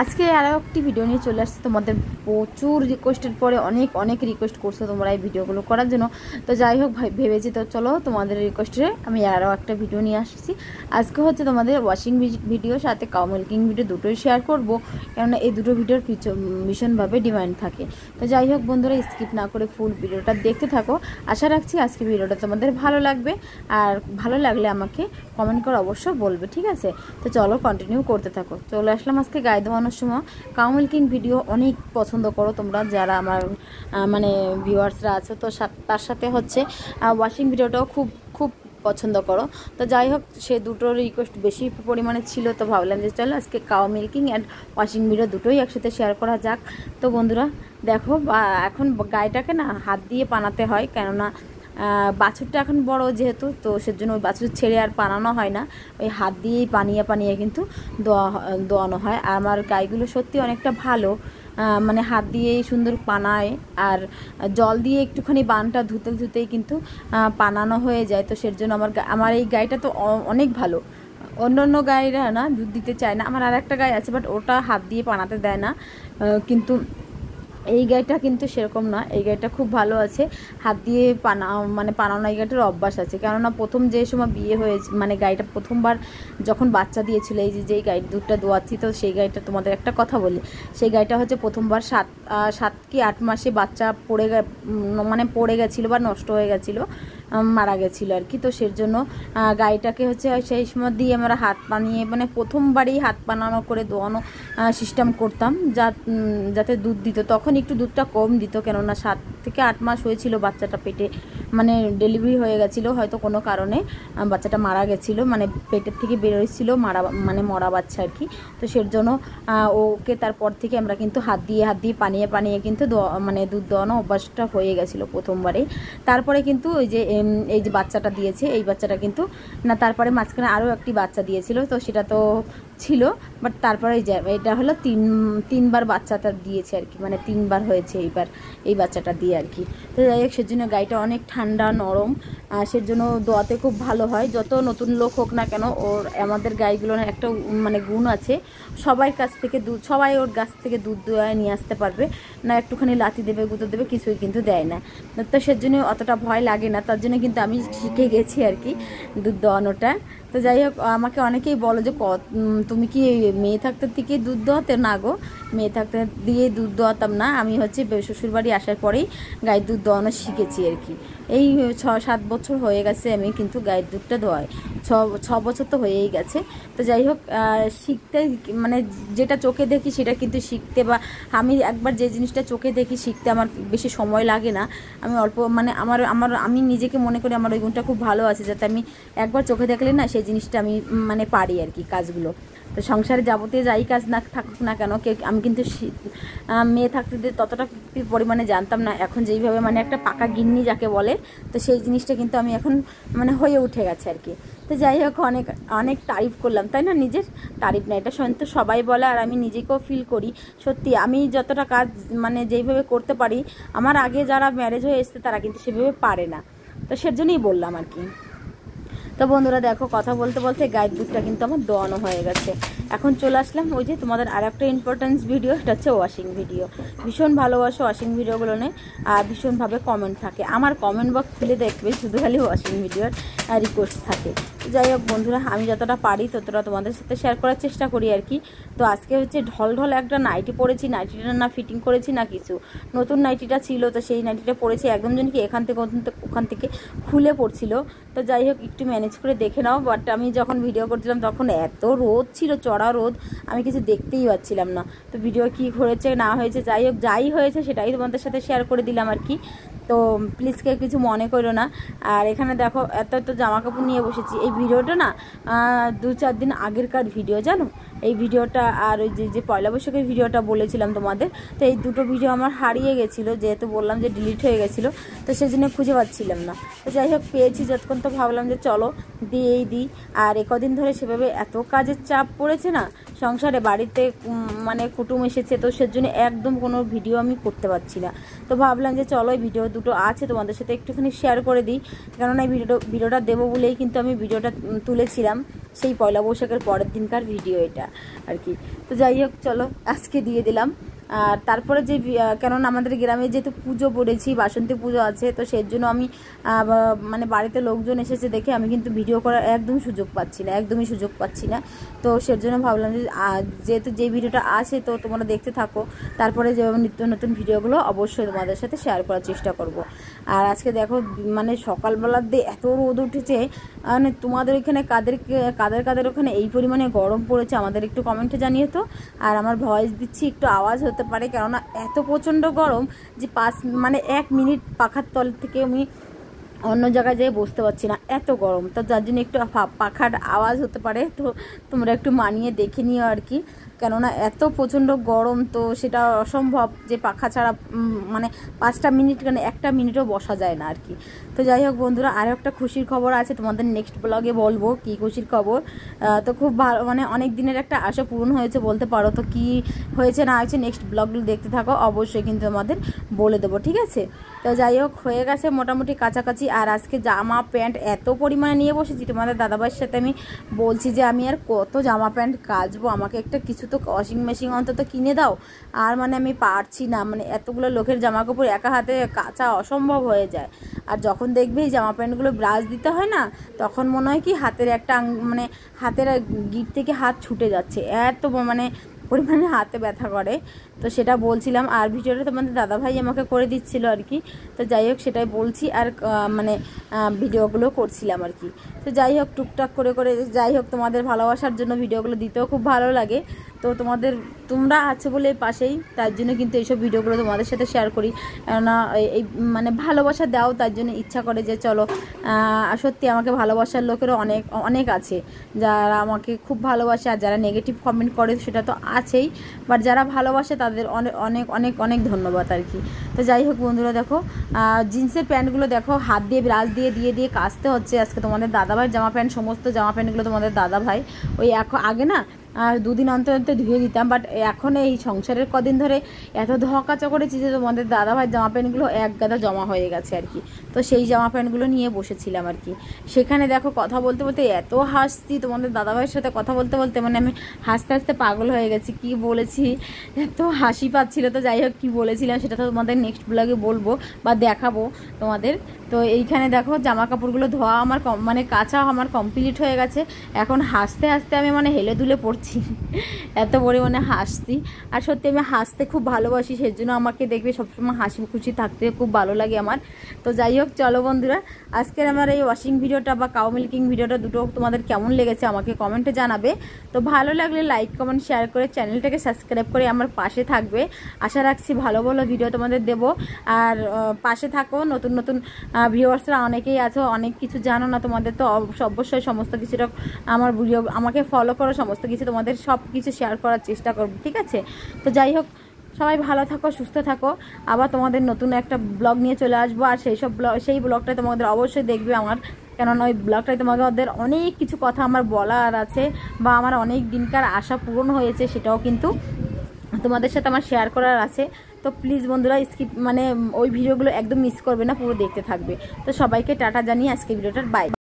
আজকে আরও একটি ভিডিও নিয়ে চলে আসছে তোমাদের প্রচুর রিকোয়েস্টের পরে অনেক অনেক রিকোয়েস্ট করছো তোমরা এই ভিডিওগুলো করার জন্য তো যাই হোক ভেবেছি তো চলো তোমাদের রিকোয়েস্টে আমি আরও একটা ভিডিও নিয়ে আসছি আজকে হচ্ছে তোমাদের ওয়াশিং ভিডিও সাথে কাউ মিল্কিং ভিডিও দুটোই শেয়ার করবো কেননা এই দুটো ভিডিওর ভীষণভাবে ডিমান্ড থাকে তো যাই হোক বন্ধুরা স্কিপ না করে ফুল ভিডিওটা দেখতে থাকো আশা রাখছি আজকে ভিডিওটা তোমাদের ভালো লাগবে আর ভালো লাগলে আমাকে কমেন্ট করে অবশ্য বলবে ঠিক আছে তো চলো কন্টিনিউ করতে থাকো চলে আসলাম আজকে গায়ে বানানোর সময় কাউমিল কিং ভিডিও অনেক পছন্দ করো তোমরা যারা আমার মানে ভিউয়ার্সরা আছে তো তার সাথে হচ্ছে ওয়াশিং ভিডিওটাও খুব খুব পছন্দ করো তো যাই হোক সে দুটোর রিকোয়েস্ট বেশি পরিমাণে ছিল তো ভাবলাম যে চলো আজকে কাও মিল্কিং অ্যান্ড ওয়াশিং ভিডিও দুটোই একসাথে শেয়ার করা যাক তো বন্ধুরা দেখো এখন গায়েটাকে না হাত দিয়ে পানাতে হয় কেননা বাছুরটা এখন বড় যেহেতু তো সেজন্য ওই বাছুর ছেড়ে আর পানানো হয় না ওই হাত দিয়েই পানিয়ে পানিয়ে কিন্তু দোয়া দোয়ানো হয় আর আমার গাইগুলো সত্যি অনেকটা ভালো মানে হাত দিয়েই সুন্দর পানায় আর জল দিয়ে একটুখানি বানটা ধুতে ধুতেই কিন্তু পানানো হয়ে যায় তো সের জন্য আমার আমার এই গাইটা তো অনেক ভালো অন্য অন্য গাইরা না দুধ দিতে চায় না আমার আর একটা গাই আছে বাট ওটা হাত দিয়ে পানাতে দেয় না কিন্তু এই গাইটা কিন্তু সেরকম না এই গাইটা খুব ভালো আছে হাত দিয়ে পানা মানে পানানো এই গাইটার অভ্যাস আছে কেননা প্রথম যে সময় বিয়ে হয়েছে মানে গাইটা প্রথমবার যখন বাচ্চা দিয়েছিল এই যে যেই গাই দুধটা দোয়াচ্ছি তো সেই গাইটা তোমাদের একটা কথা বলি সেই গাইটা হচ্ছে প্রথমবার সাত সাত কি আট মাসে বাচ্চা পড়ে মানে পড়ে গেছিলো বা নষ্ট হয়ে গেছিলো মারা গেছিল আর কি তো সের জন্য গাড়িটাকে হচ্ছে সেই সময় দিয়ে আমরা হাত পানিয়ে মানে প্রথমবারই হাত পানানো করে দোয়ানো সিস্টেম করতাম যা যাতে দুধ দিত তখন একটু দুধটা কম দিত কেননা সাত থেকে আট মাস হয়েছিল বাচ্চাটা পেটে মানে ডেলিভারি হয়ে গেছিলো হয়তো কোনো কারণে বাচ্চাটা মারা গেছিল মানে পেটের থেকে বেরোচ্ছিল মারা মানে মরা বাচ্চা আর কি তো সের জন্য ওকে তারপর থেকে আমরা কিন্তু হাত দিয়ে হাত দিয়ে পানিয়ে পানিয়ে কিন্তু মানে দুধ দোয়ানো অভ্যাসটা হয়ে গেছিলো প্রথমবারে তারপরে কিন্তু ওই যে এই যে বাচ্চাটা দিয়েছে এই বাচ্চাটা কিন্তু না তারপরে মাঝখানে আরও একটি বাচ্চা দিয়েছিল তো সেটা তো ছিল বাট তারপরে এটা হলো তিন তিনবার বাচ্চাটা দিয়েছে আর কি মানে তিনবার হয়েছে এইবার এই বাচ্চাটা দিয়ে আর কি তো যাই হোক সেজন্য গাড়িটা অনেক ঠান্ডা নরম সেজন্য দোয়াতে খুব ভালো হয় যত নতুন লোক হোক না কেন ওর আমাদের গাইগুলোর একটা মানে গুণ আছে সবাই কাছ থেকে দুধ সবাই ওর গাছ থেকে দুধ দোয়ায় নিয়ে আসতে পারবে না একটুখানি লাতি দেবে গুঁতো দেবে কিছুই কিন্তু দেয় না তো সেজন্য অতটা ভয় লাগে না তার জন্য কিন্তু আমি শিখে গেছি আর কি দুধ দোয়ানোটা তো যাই হোক আমাকে অনেকেই বলো যে তুমি কি মেয়ে থাকতে থেকে দুধ দোয়াতে না গো মেয়ে থাকতে দিয়ে দুধ দোয়াতাম না আমি হচ্ছে শ্বশুরবাড়ি আসার পরেই গায়ে দুধ দোয়ানো শিখেছি আর কি এই ছ সাত বছর হয়ে গেছে আমি কিন্তু গায়ের দুধটা ধোয়াই ছ ছ বছর তো হয়েই গেছে তো যাই হোক শিখতে মানে যেটা চোখে দেখি সেটা কিন্তু শিখতে বা আমি একবার যে জিনিসটা চোখে দেখি শিখতে আমার বেশি সময় লাগে না আমি অল্প মানে আমার আমার আমি নিজেকে মনে করি আমার ওই গুণটা খুব ভালো আছে যাতে আমি একবার চোখে দেখলে না সেই জিনিসটা আমি মানে পারি আর কি কাজগুলো তো সংসারে যাবতীয় যাই কাজ না থাকুক না কেন কেউ আমি কিন্তু মেয়ে থাকতে ততটা পরিমাণে জানতাম না এখন যেইভাবে মানে একটা পাকা গিন্নি যাকে বলে তো সেই জিনিসটা কিন্তু আমি এখন মানে হয়ে উঠে গেছে আর কি তো যাই হোক অনেক অনেক তারিফ করলাম তাই না নিজের তারিফ না এটা তো সবাই বলে আর আমি নিজেকেও ফিল করি সত্যি আমি যতটা কাজ মানে যেইভাবে করতে পারি আমার আগে যারা ম্যারেজ হয়ে এসছে তারা কিন্তু সেভাবে পারে না তো সেজন্যই বললাম আর কি তো বন্ধুরা দেখো কথা বলতে বলতে গায়ের দুধটা কিন্তু আমার দোয়ানো হয়ে গেছে এখন চলে আসলাম ওই যে তোমাদের আর একটা ইম্পর্টেন্স ভিডিও এটা হচ্ছে ওয়াশিং ভিডিও ভীষণ ভালোবাসো ওয়াশিং ভিডিওগুলো নিয়ে আর ভীষণভাবে কমেন্ট থাকে আমার কমেন্ট বক্স খুলে দেখবে শুধু খালি ওয়াশিং ভিডিওর রিকোয়েস্ট থাকে যাই হোক বন্ধুরা আমি যতটা পারি ততটা তোমাদের সাথে শেয়ার করার চেষ্টা করি আর কি তো আজকে হচ্ছে ঢলঢল একটা নাইটি পরেছি নাইটিটা না ফিটিং করেছি না কিছু নতুন নাইটিটা ছিল তো সেই নাইটিটা পরেছি একদম যেন কি এখান থেকে ওখান থেকে খুলে পড়ছিল তো যাই হোক একটু ম্যানেজ করে দেখে নাও বাট আমি যখন ভিডিও করছিলাম তখন এত রোদ ছিল চড়া রোদ আমি কিছু দেখতেই পাচ্ছিলাম না তো ভিডিও কি হয়েছে না হয়েছে যাই হোক যাই হয়েছে সেটাই তোমাদের সাথে শেয়ার করে দিলাম আর কি তো প্লিজ কেউ কিছু মনে করো না আর এখানে দেখো এত এত জামা কাপড় নিয়ে বসেছি এই ভিডিওটা না দু চার দিন আগেরকার ভিডিও জানো এই ভিডিওটা আর ওই যে যে পয়লা বৈশাখের ভিডিওটা বলেছিলাম তোমাদের তো এই দুটো ভিডিও আমার হারিয়ে গেছিলো যেহেতু বললাম যে ডিলিট হয়ে গেছিলো তো সেই জন্য খুঁজে পাচ্ছিলাম না তো যাই হোক পেয়েছি যতক্ষণ তো ভাবলাম যে চলো দিয়েই দিই আর একদিন ধরে সেভাবে এত কাজের চাপ পড়েছে না সংসারে বাড়িতে মানে কুটুম এসেছে তো সেজন্য একদম কোনো ভিডিও আমি করতে পারছি না তো ভাবলাম যে চলো ভিডিও দুটো আছে তোমাদের সাথে একটুখানি শেয়ার করে দিই কেননা এই ভিডিও ভিডিওটা দেবো বলেই কিন্তু আমি ভিডিওটা তুলেছিলাম সেই পয়লা বৈশাখের পরের দিনকার ভিডিও এটা আর কি তো যাই হোক চলো আজকে দিয়ে দিলাম আর তারপরে যে কারণ আমাদের গ্রামে যেহেতু পুজো পড়েছি বাসন্তী পুজো আছে তো সেই জন্য আমি মানে বাড়িতে লোকজন এসেছে দেখে আমি কিন্তু ভিডিও করার একদম সুযোগ পাচ্ছি না একদমই সুযোগ পাচ্ছি না তো সেই জন্য ভাবলাম যে যেহেতু যে ভিডিওটা আসে তো তোমরা দেখতে থাকো তারপরে যে নিত্য নতুন ভিডিওগুলো অবশ্যই তোমাদের সাথে শেয়ার করার চেষ্টা করব। আর আজকে দেখো মানে সকালবেলার দিয়ে এত রোদ উঠেছে মানে তোমাদের ওইখানে কাদের কাদের কাদের ওখানে এই পরিমাণে গরম পড়েছে আমাদের একটু কমেন্টে জানিয়ে তো আর আমার ভয়েস দিচ্ছি একটু আওয়াজ হতে পারে কেননা এত প্রচণ্ড গরম যে পাঁচ মানে এক মিনিট পাখার তল থেকে আমি অন্য জায়গায় যেয়ে বসতে পারছি না এত গরম তো যার জন্য একটু পাখার আওয়াজ হতে পারে তো তোমরা একটু মানিয়ে দেখে নিও আর কি কেননা এত প্রচণ্ড গরম তো সেটা অসম্ভব যে পাখা ছাড়া মানে পাঁচটা মিনিট কেন একটা মিনিটও বসা যায় না আর কি তো যাই হোক বন্ধুরা আরও একটা খুশির খবর আছে তোমাদের নেক্সট ব্লগে বলবো কি খুশির খবর তো খুব ভালো মানে অনেক দিনের একটা আশা পূরণ হয়েছে বলতে পারো তো কি হয়েছে না হয়েছে নেক্সট ব্লগগুলো দেখতে থাকো অবশ্যই কিন্তু তোমাদের বলে দেবো ঠিক আছে তো যাই হোক হয়ে গেছে মোটামুটি কাছাকাছি আর আজকে জামা প্যান্ট এত পরিমাণে নিয়ে বসেছি তোমাদের দাদাবাইয়ের সাথে আমি বলছি যে আমি আর কত জামা প্যান্ট কাচবো আমাকে একটা কিছু তো ওয়াশিং মেশিন অন্তত কিনে দাও আর মানে আমি পারছি না মানে এতগুলো লোকের জামা কাপড় একা হাতে কাচা অসম্ভব হয়ে যায় আর যখন দেখবে এই জামা প্যান্টগুলো ব্রাশ দিতে হয় না তখন মনে হয় কি হাতের একটা মানে হাতের গিট থেকে হাত ছুটে যাচ্ছে এত মানে পরিমাণে হাতে ব্যথা করে তো সেটা বলছিলাম আর ভিডিওটা তোমাদের দাদাভাই আমাকে করে দিচ্ছিল আর কি তো যাই হোক সেটাই বলছি আর মানে ভিডিওগুলো করছিলাম আর কি তো যাই হোক টুকটাক করে করে যাই হোক তোমাদের ভালোবাসার জন্য ভিডিওগুলো দিতেও খুব ভালো লাগে তো তোমাদের তোমরা আছে বলে পাশেই তার জন্য কিন্তু এইসব ভিডিওগুলো তোমাদের সাথে শেয়ার করি কেননা এই মানে ভালোবাসা দাও তার জন্য ইচ্ছা করে যে চলো সত্যি আমাকে ভালোবাসার লোকেরও অনেক অনেক আছে যারা আমাকে খুব ভালোবাসে আর যারা নেগেটিভ কমেন্ট করে সেটা তো আছেই বাট যারা ভালোবাসে তাদের অনেক অনেক অনেক অনেক ধন্যবাদ আর কি তো যাই হোক বন্ধুরা দেখো জিন্সের প্যান্টগুলো দেখো হাত দিয়ে ব্রাশ দিয়ে দিয়ে দিয়ে কাচতে হচ্ছে আজকে তোমাদের দাদাভাই জামা প্যান্ট সমস্ত জামা প্যান্টগুলো তোমাদের দাদাভাই ওই এখন আগে না আর দুদিন অন্তর অন্তর ধুয়ে দিতাম বাট এখন এই সংসারের কদিন ধরে এত ধোয়াকাচা করেছি যে তোমাদের দাদাভাই জামা প্যান্টগুলো এক গাদা জমা হয়ে গেছে আর কি তো সেই জামা প্যান্টগুলো নিয়ে বসেছিলাম আর কি সেখানে দেখো কথা বলতে বলতে এত হাসছি তোমাদের দাদাভাইয়ের সাথে কথা বলতে বলতে মানে আমি হাসতে হাসতে পাগল হয়ে গেছি কি বলেছি এত হাসি পাচ্ছিল তো যাই হোক কী বলেছিলাম সেটা তো তোমাদের নেক্সট ব্লগে বলবো বা দেখাবো তোমাদের তো এইখানে দেখো জামা কাপড়গুলো ধোয়া আমার মানে কাঁচা আমার কমপ্লিট হয়ে গেছে এখন হাসতে হাসতে আমি মানে হেলে দুলে পড়তে যাচ্ছি এত পরিমাণে হাসছি আর সত্যি আমি হাসতে খুব ভালোবাসি সেই জন্য আমাকে দেখবে সবসময় হাসি খুশি থাকতে খুব ভালো লাগে আমার তো যাই হোক চলো বন্ধুরা আজকের আমার এই ওয়াশিং ভিডিওটা বা কাউ মিল্কিং ভিডিওটা দুটো তোমাদের কেমন লেগেছে আমাকে কমেন্টে জানাবে তো ভালো লাগলে লাইক কমেন্ট শেয়ার করে চ্যানেলটাকে সাবস্ক্রাইব করে আমার পাশে থাকবে আশা রাখছি ভালো ভালো ভিডিও তোমাদের দেব আর পাশে থাকো নতুন নতুন ভিউয়ার্সরা অনেকেই আছে অনেক কিছু জানো না তোমাদের তো অবশ্যই সমস্ত কিছুটা আমার ভিডিও আমাকে ফলো করো সমস্ত কিছু তোমাদের সব কিছু শেয়ার করার চেষ্টা করব ঠিক আছে তো যাই হোক সবাই ভালো থাকো সুস্থ থাকো আবার তোমাদের নতুন একটা ব্লগ নিয়ে চলে আসবো আর সেই সব ব্লগ সেই ব্লগটাই তোমাদের অবশ্যই দেখবে আমার কেননা ওই ব্লগটাই তোমাকে ওদের অনেক কিছু কথা আমার বলার আছে বা আমার অনেক দিনকার আশা পূরণ হয়েছে সেটাও কিন্তু তোমাদের সাথে আমার শেয়ার করার আছে তো প্লিজ বন্ধুরা স্কিপ মানে ওই ভিডিওগুলো একদম মিস করবে না পুরো দেখতে থাকবে তো সবাইকে টাটা জানিয়ে আজকে ভিডিওটার বাই